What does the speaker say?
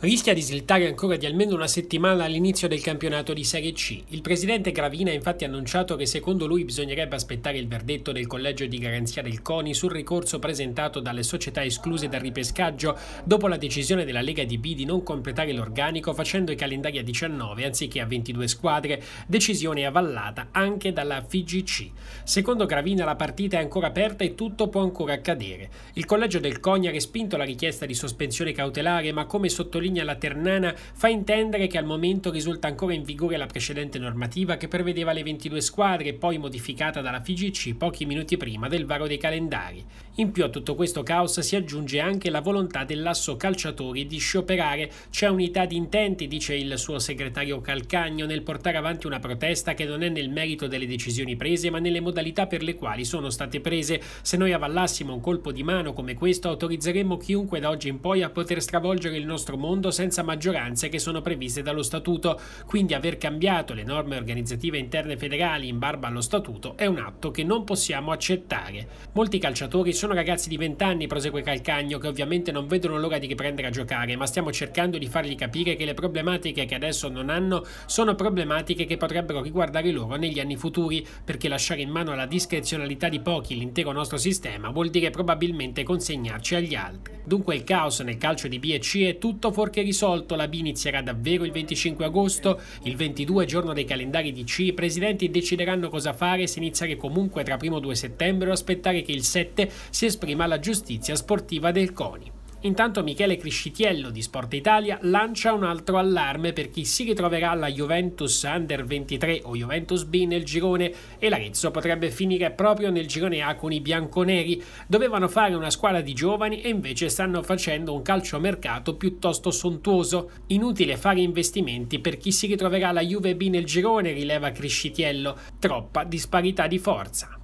rischia di slittare ancora di almeno una settimana all'inizio del campionato di Serie C. Il presidente Gravina ha infatti annunciato che secondo lui bisognerebbe aspettare il verdetto del collegio di garanzia del CONI sul ricorso presentato dalle società escluse dal ripescaggio dopo la decisione della Lega di B di non completare l'organico facendo i calendari a 19 anziché a 22 squadre, decisione avallata anche dalla FIGC. Secondo Gravina la partita è ancora aperta e tutto può ancora accadere. Il collegio del CONI ha respinto la richiesta di sospensione cautelare ma come sottolinea Vigna alla Ternana fa intendere che al momento risulta ancora in vigore la precedente normativa che prevedeva le 22 squadre, poi modificata dalla FIGC pochi minuti prima del varo dei calendari. In più a tutto questo caos si aggiunge anche la volontà dell'asso calciatori di scioperare. C'è unità di intenti, dice il suo segretario Calcagno, nel portare avanti una protesta che non è nel merito delle decisioni prese, ma nelle modalità per le quali sono state prese. Se noi avallassimo un colpo di mano come questo, autorizzeremmo chiunque da oggi in poi a poter stravolgere il nostro mondo fondo senza maggioranze che sono previste dallo Statuto, quindi aver cambiato le norme organizzative interne federali in barba allo Statuto è un atto che non possiamo accettare. Molti calciatori sono ragazzi di 20 anni, prosegue Calcagno, che ovviamente non vedono l'ora di riprendere a giocare, ma stiamo cercando di fargli capire che le problematiche che adesso non hanno sono problematiche che potrebbero riguardare loro negli anni futuri, perché lasciare in mano alla discrezionalità di pochi l'intero nostro sistema vuol dire probabilmente consegnarci agli altri. Dunque il caos nel calcio di B e C è tutto fuorché risolto, la B inizierà davvero il 25 agosto, il 22 giorno dei calendari di C, i presidenti decideranno cosa fare se iniziare comunque tra primo e 2 settembre o aspettare che il 7 si esprima la giustizia sportiva del CONI. Intanto Michele Criscitiello di Sport Italia lancia un altro allarme per chi si ritroverà alla Juventus Under 23 o Juventus B nel girone e l'Arezzo potrebbe finire proprio nel girone A con i bianconeri. Dovevano fare una squadra di giovani e invece stanno facendo un calciomercato piuttosto sontuoso. Inutile fare investimenti per chi si ritroverà alla Juve B nel girone, rileva Criscitiello. Troppa disparità di forza.